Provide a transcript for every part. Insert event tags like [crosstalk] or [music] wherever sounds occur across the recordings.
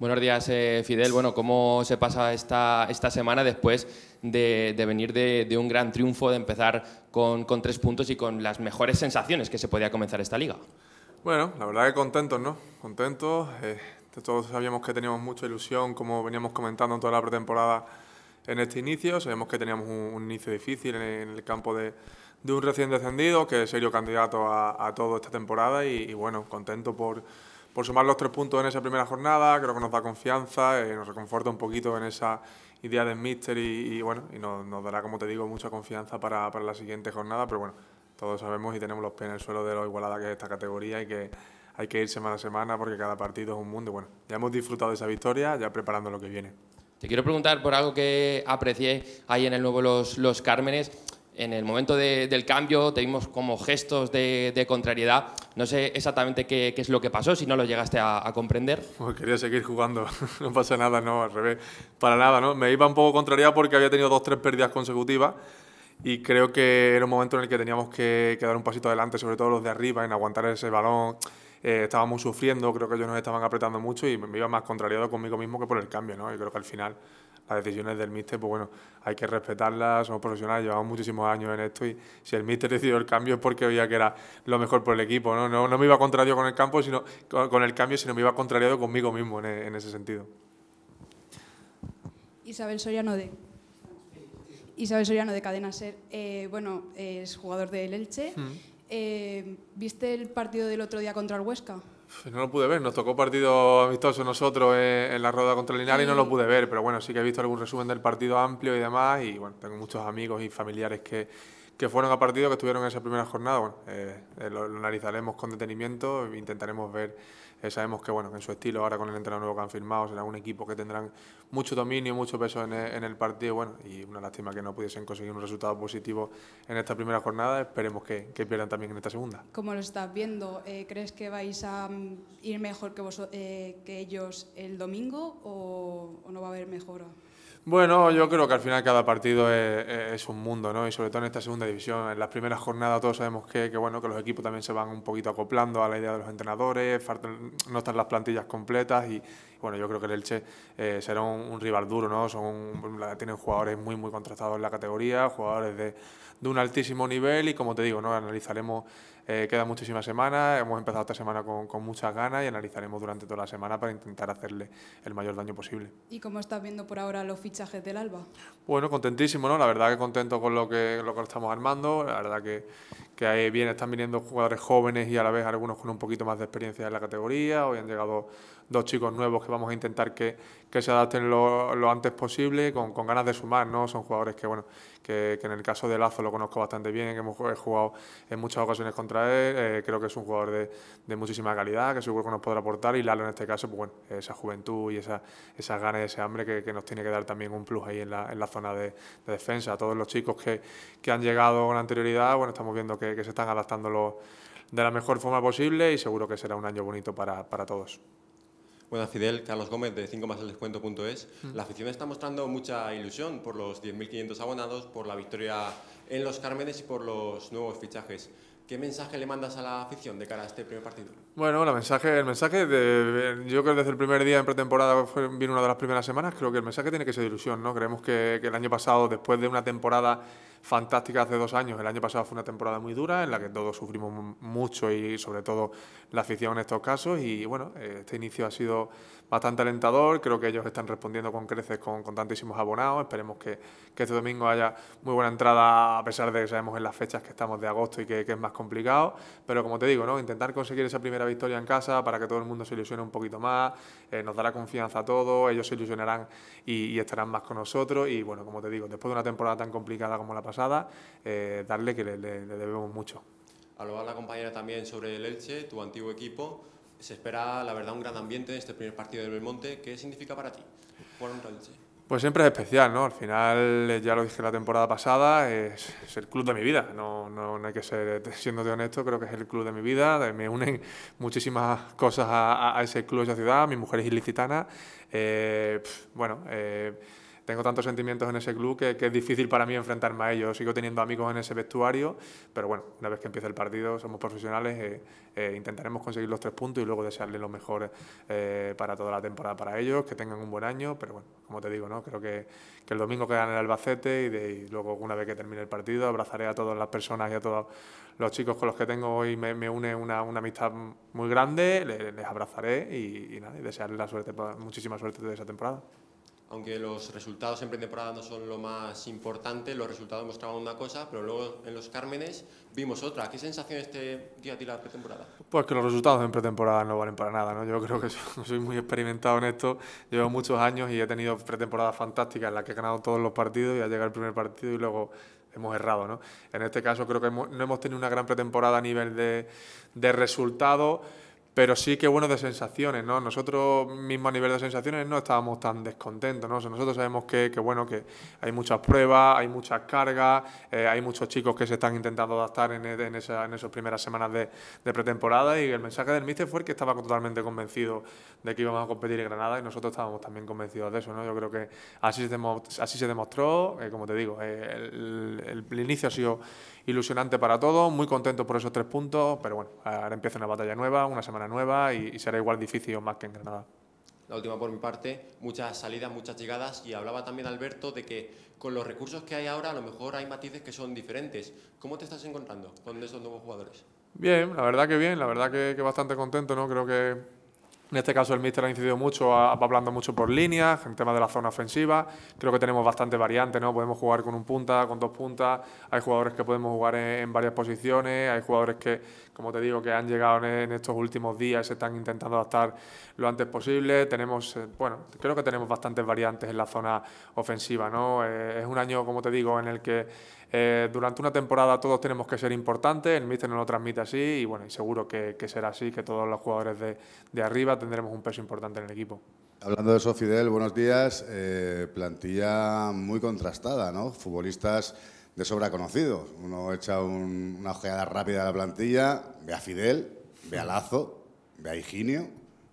Buenos días, eh, Fidel. Bueno, ¿cómo se pasa esta, esta semana después de, venir de, un gran triunfo, de empezar con, con, tres puntos y con las mejores sensaciones que se podía comenzar esta liga? Bueno, la verdad que contentos, ¿no? Contentos. Eh, todos sabíamos que teníamos mucha ilusión, como veníamos comentando en toda la pretemporada en este inicio. Sabíamos que teníamos un, inicio difícil en, el campo de, de, un recién descendido, que es serio candidato a, a todo esta temporada. y bueno, contento por por sumar los tres puntos en esa primera jornada, creo que nos da confianza, eh, nos reconforta un poquito en esa idea del míster y, bueno, y nos, dará, como te digo, mucha confianza para, la siguiente jornada, pero bueno, todos sabemos y tenemos los pies en el suelo de lo igualada que es esta categoría y que hay que ir semana a semana porque cada partido es un mundo. Bueno, ya hemos disfrutado de esa victoria, ya preparando lo que viene. Te quiero preguntar por algo que aprecié ahí en el nuevo Los, los Cármenes en el momento de, del cambio te vimos como gestos de, de contrariedad. No sé exactamente qué, qué, es lo que pasó, si no lo llegaste a, comprender. Pues quería seguir jugando, [laughs] no pasa nada, no, al revés, para nada, ¿no? Me iba un poco contrariado porque había tenido dos, tres pérdidas consecutivas y creo que era un momento en el que teníamos que, que dar un pasito adelante, sobre todo los de arriba, en aguantar ese balón eh, estábamos sufriendo, creo que ellos nos estaban apretando mucho y me iba más contrariado conmigo mismo que por el cambio, ¿no? Y creo que al final las decisiones del míster, pues bueno, hay que respetarlas, somos profesionales, llevamos muchísimos años en esto y si el míster decidió el cambio es porque veía que era lo mejor por el equipo, ¿no? No, no me iba contrariado con el campo, sino con el cambio, sino me iba contrariado conmigo mismo en, en ese sentido. Isabel Soriano de Soriano de Cadena Ser, eh, bueno, es jugador del Elche. Mm. Eh, ¿Viste el partido del otro día contra el Huesca? No lo pude ver, nos tocó partido amistoso nosotros en, la rueda contra el Linares y no lo pude ver, pero bueno, sí que he visto algún resumen del partido amplio y demás y bueno, tengo muchos amigos y familiares que, que fueron a partido, que estuvieron en esa primera jornada. Bueno, eh, eh, lo, analizaremos con detenimiento, intentaremos ver, eh, sabemos que bueno, en su estilo ahora con el entrenador nuevo que han firmado será un equipo que tendrán mucho dominio, mucho peso en e, el, partido. Bueno, y una lástima que no pudiesen conseguir un resultado positivo en esta primera jornada. Esperemos que, pierdan también en esta segunda. Como lo estás viendo, ¿crees que vais a mm, ir mejor que, que ellos el domingo o, o no va a haber mejora? Bueno, yo creo que al final cada partido es, un mundo, ¿no? Y sobre todo en esta segunda división. En las primeras jornadas todos sabemos que, que, bueno, que los equipos también se van un poquito acoplando a la idea de los entrenadores, no están las plantillas completas y, bueno, yo creo que el Elche eh, será un, rival duro, ¿no? Son tienen jugadores muy, muy contrastados en la categoría, jugadores de, de un altísimo nivel y como te digo, ¿no? Analizaremos, eh, queda muchísimas semana, hemos empezado esta semana con, con, muchas ganas y analizaremos durante toda la semana para intentar hacerle el mayor daño posible. ¿Y cómo estás viendo por ahora los fichajes del Alba? Bueno, contentísimo, ¿no? La verdad que contento con lo que, lo que estamos armando, la verdad que, que ahí bien están viniendo jugadores jóvenes y a la vez algunos con un poquito más de experiencia en la categoría. Hoy han llegado dos chicos nuevos que vamos a intentar que, que se adapten lo, antes posible con, con, ganas de sumar, ¿no? Son jugadores que, bueno, que, en el caso de Lazo lo conozco bastante bien, que hemos jugado en muchas ocasiones contra él, eh, creo que es un jugador de, muchísima calidad, que seguro que nos podrá aportar y Lalo en este caso, pues bueno, esa juventud y esa, esas ganas y ese hambre que, nos tiene que dar también un plus ahí en la, zona de, defensa. A Todos los chicos que, han llegado con anterioridad, bueno, estamos viendo que, se están adaptando de la mejor forma posible y seguro que será un año bonito para todos. Bueno, Fidel. Carlos Gómez de 5 más descuento.es. La afición está mostrando mucha ilusión por los 10.500 abonados, por la victoria en los Cármenes y por los nuevos fichajes. ¿Qué mensaje le mandas a la afición de cara a este primer partido? Bueno, mensaje, el mensaje, de, yo creo que desde el primer día en pretemporada fue, una de las primeras semanas, creo que el mensaje tiene que ser ilusión, ¿no? Creemos que el año pasado, después de una temporada fantástica hace dos años. El año pasado fue una temporada muy dura en la que todos sufrimos mucho y sobre todo la afición en estos casos. Y bueno, eh, este inicio ha sido bastante alentador. Creo que ellos están respondiendo con creces con, tantísimos abonados. Esperemos que, este domingo haya muy buena entrada a pesar de que sabemos en las fechas que estamos de agosto y que, es más complicado. Pero como te digo, ¿no? intentar conseguir esa primera victoria en casa para que todo el mundo se ilusione un poquito más. Eh, nos dará confianza a todos. Ellos se ilusionarán y estarán más con nosotros. Y bueno, como te digo, después de una temporada tan complicada como la pasada, eh, darle que le, debemos mucho. Hablaba la compañera también sobre el Elche, tu antiguo equipo. Se espera, la verdad, un gran ambiente en este primer partido del Belmonte. ¿Qué significa para ti Pues siempre es especial, ¿no? Al final, eh, ya lo dije la temporada pasada, es, el club de mi vida. No, no, no hay que ser, eh, de honesto, creo que es el club de mi vida. Me unen muchísimas cosas a, a ese club, a esa ciudad. Mi mujer es ilicitana. Eh, bueno, eh, tengo tantos sentimientos en ese club que, es difícil para mí enfrentarme a ellos. Sigo teniendo amigos en ese vestuario, pero bueno, una vez que empiece el partido, somos profesionales, eh, eh, intentaremos conseguir los tres puntos y luego desearles lo mejor eh, para toda la temporada para ellos, que tengan un buen año, pero bueno, como te digo, ¿no? creo que, el domingo quedan en el Albacete y, luego una vez que termine el partido abrazaré a todas las personas y a todos los chicos con los que tengo hoy, me, une una, amistad muy grande, les, abrazaré y, nada, desearles la suerte, muchísima suerte de esa temporada aunque los resultados en pretemporada no son lo más importante, los resultados mostraban una cosa, pero luego en los Cármenes vimos otra. ¿Qué sensación este día a ti la pretemporada? Pues que los resultados en pretemporada no valen para nada, ¿no? Yo creo que [laughs] soy muy experimentado en esto, llevo muchos años y he tenido pretemporadas fantásticas en las que he ganado todos los partidos y al llegar el primer partido y luego hemos errado. ¿no? En este caso creo que no hemos tenido una gran pretemporada a nivel de, de resultados pero sí que bueno de sensaciones, ¿no? Nosotros mismo a nivel de sensaciones no estábamos tan descontentos, nosotros sabemos que, bueno, que hay muchas pruebas, hay muchas cargas, eh, hay muchos chicos que se están intentando adaptar en, esas primeras semanas de, pretemporada y el mensaje del míster fue que estaba totalmente convencido de que íbamos a competir en Granada y nosotros estábamos también convencidos de eso, ¿no? Yo creo que así se, demostró, eh, como te digo, eh, el, inicio ha sido ilusionante para todos, muy contento por esos tres puntos, pero bueno, ahora empieza una batalla nueva, una semana nueva y, será igual difícil más que en Granada. La última por mi parte, muchas salidas, muchas llegadas y hablaba también Alberto de que con los recursos que hay ahora a lo mejor hay matices que son diferentes. ¿Cómo te estás encontrando con esos nuevos jugadores? Bien, la verdad que bien, la verdad que, que bastante contento, ¿no? Creo que en este caso el míster ha incidido mucho, va hablando mucho por líneas, en tema de la zona ofensiva. Creo que tenemos bastante variantes, ¿no? Podemos jugar con un punta, con dos puntas, hay jugadores que podemos jugar en, varias posiciones, hay jugadores que, como te digo, que han llegado en, estos últimos días y se están intentando adaptar lo antes posible. Tenemos, eh, bueno, creo que tenemos bastantes variantes en la zona ofensiva, ¿no? Eh, es un año, como te digo, en el que eh, durante una temporada todos tenemos que ser importantes, el míster nos lo transmite así y bueno, y seguro que, que, será así, que todos los jugadores de, de, arriba tendremos un peso importante en el equipo. Hablando de eso, Fidel, buenos días. Eh, plantilla muy contrastada, ¿no? Futbolistas de sobra conocidos. Uno echa una ojeada rápida a la plantilla, ve a Fidel, ve a Lazo, ve a Higinio,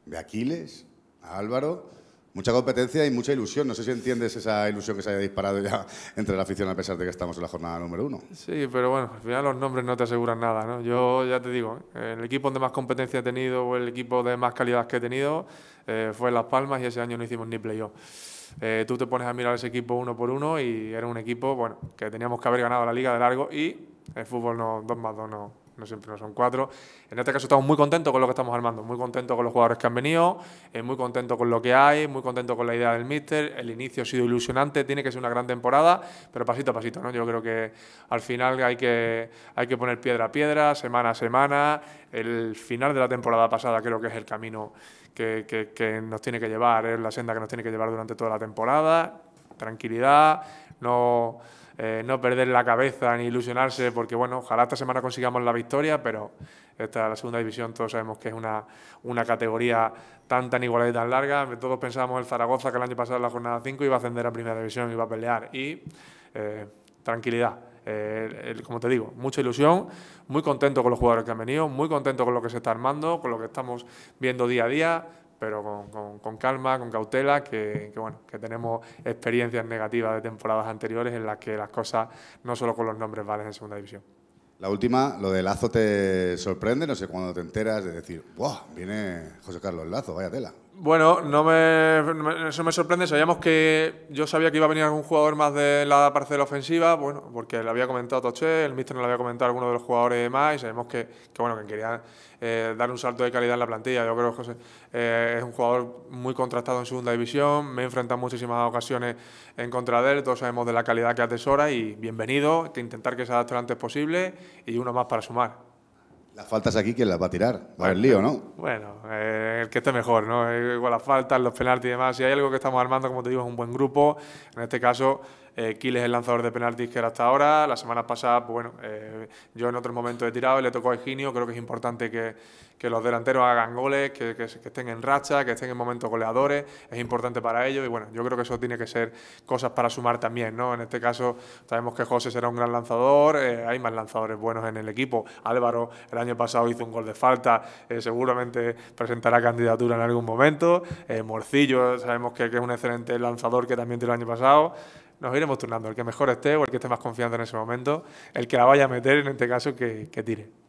ve a Aquiles, a Álvaro mucha competencia y mucha ilusión. No sé si entiendes esa ilusión que se haya disparado ya [laughs] entre la afición a pesar de que estamos en la jornada número uno. Sí, pero bueno, al final los nombres no te aseguran nada. ¿no? Yo ya te digo, ¿eh? el equipo donde más competencia he tenido o el equipo de más calidad que he tenido eh, fue Las Palmas y ese año no hicimos ni playoff. Eh, tú te pones a mirar ese equipo uno por uno y era un equipo bueno que teníamos que haber ganado la liga de largo y el fútbol no, dos más dos no, no siempre no son cuatro. En este caso estamos muy contentos con lo que estamos armando, muy contentos con los jugadores que han venido, eh, muy contentos con lo que hay, muy contentos con la idea del míster. El inicio ha sido ilusionante, tiene que ser una gran temporada, pero pasito a pasito, ¿no? Yo creo que al final hay que, hay que poner piedra a piedra, semana a semana. El final de la temporada pasada creo que es el camino que, nos tiene que llevar, es la senda que nos tiene que llevar durante toda la temporada. Tranquilidad, no eh, no perder la cabeza ni ilusionarse, porque bueno, ojalá esta semana consigamos la victoria, pero esta la segunda división todos sabemos que es una, categoría tan tan igualada y tan larga. Todos pensábamos el Zaragoza que el año pasado en la jornada 5 iba a ascender a primera división, y iba a pelear y eh, tranquilidad. Eh, como te digo, mucha ilusión, muy contento con los jugadores que han venido, muy contento con lo que se está armando, con lo que estamos viendo día a día, pero con, calma, con cautela, que, bueno, que tenemos experiencias negativas de temporadas anteriores en las que las cosas no solo con los nombres valen en segunda división. La última, lo de Lazo te sorprende, no sé cuando te enteras de decir, ¡buah! Viene José Carlos Lazo, vaya tela. Bueno, no me, eso me sorprende. Sabíamos que yo sabía que iba a venir algún jugador más de la parcela ofensiva, bueno, porque le había comentado Toche, el míster no le había comentado a alguno de los jugadores más y sabemos que, que bueno, que quería eh, dar un salto de calidad en la plantilla. Yo creo que José, eh, es un jugador muy contrastado en segunda división, me he enfrentado muchísimas ocasiones en contra de él, todos sabemos de la calidad que atesora y bienvenido, que intentar que se adapte lo antes posible y uno más para sumar. Las faltas aquí, ¿quién las va a tirar? Va a haber lío, ¿no? Bueno, eh, el que esté mejor, ¿no? Eh, igual las faltas, los penaltis y demás. Si hay algo que estamos armando, como te digo, es un buen grupo. En este caso, eh, es el lanzador de penaltis que era hasta ahora. La semana pasada, pues bueno, eh, yo en otro momento he tirado y le tocó a Eginio... Creo que es importante que, que los delanteros hagan goles, que, que, estén en racha, que estén en momentos goleadores. Es importante para ellos y bueno, yo creo que eso tiene que ser cosas para sumar también, ¿no? En este caso, sabemos que José será un gran lanzador. Eh, hay más lanzadores buenos en el equipo. Álvaro el año pasado hizo un gol de falta. Eh, seguramente presentará candidatura en algún momento. Morcillo sabemos que, es un excelente lanzador que también tiene el año pasado nos iremos turnando, el que mejor esté o el que esté más confiado en ese momento, el que la vaya a meter, en este caso, que, que tire.